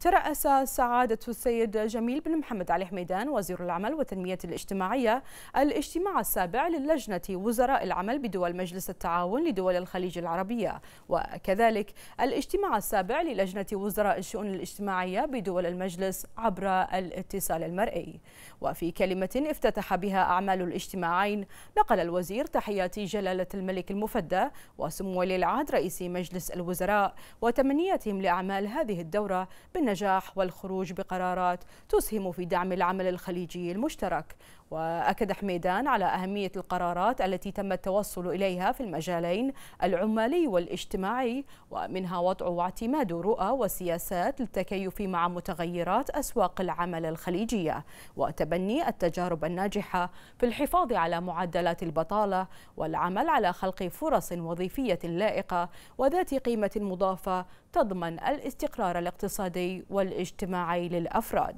ترأس سعادة السيد جميل بن محمد علي حميدان وزير العمل والتنمية الاجتماعية الاجتماع السابع للجنة وزراء العمل بدول مجلس التعاون لدول الخليج العربية وكذلك الاجتماع السابع للجنة وزراء الشؤون الاجتماعية بدول المجلس عبر الاتصال المرئي وفي كلمة افتتح بها أعمال الاجتماعين نقل الوزير تحيات جلالة الملك المفدى وسمو ولي العهد رئيس مجلس الوزراء وتمنياتهم لأعمال هذه الدورة بالنسبة النجاح والخروج بقرارات تسهم في دعم العمل الخليجي المشترك وأكد حميدان على أهمية القرارات التي تم التوصل إليها في المجالين العمالي والاجتماعي ومنها وضع واعتماد رؤى وسياسات للتكيف مع متغيرات أسواق العمل الخليجية وتبني التجارب الناجحة في الحفاظ على معدلات البطالة والعمل على خلق فرص وظيفية لائقة وذات قيمة مضافة تضمن الاستقرار الاقتصادي والاجتماعي للأفراد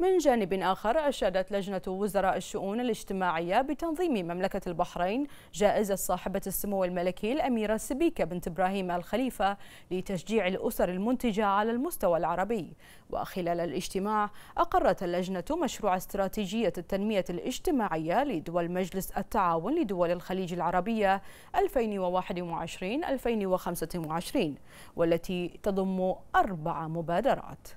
من جانب آخر أشادت لجنة وزراء الشؤون الاجتماعية بتنظيم مملكة البحرين جائزة صاحبة السمو الملكي الأميرة سبيكة بنت إبراهيم الخليفة لتشجيع الأسر المنتجة على المستوى العربي وخلال الاجتماع أقرت اللجنة مشروع استراتيجية التنمية الاجتماعية لدول مجلس التعاون لدول الخليج العربية 2021-2025 والتي تضم أربع مبادرات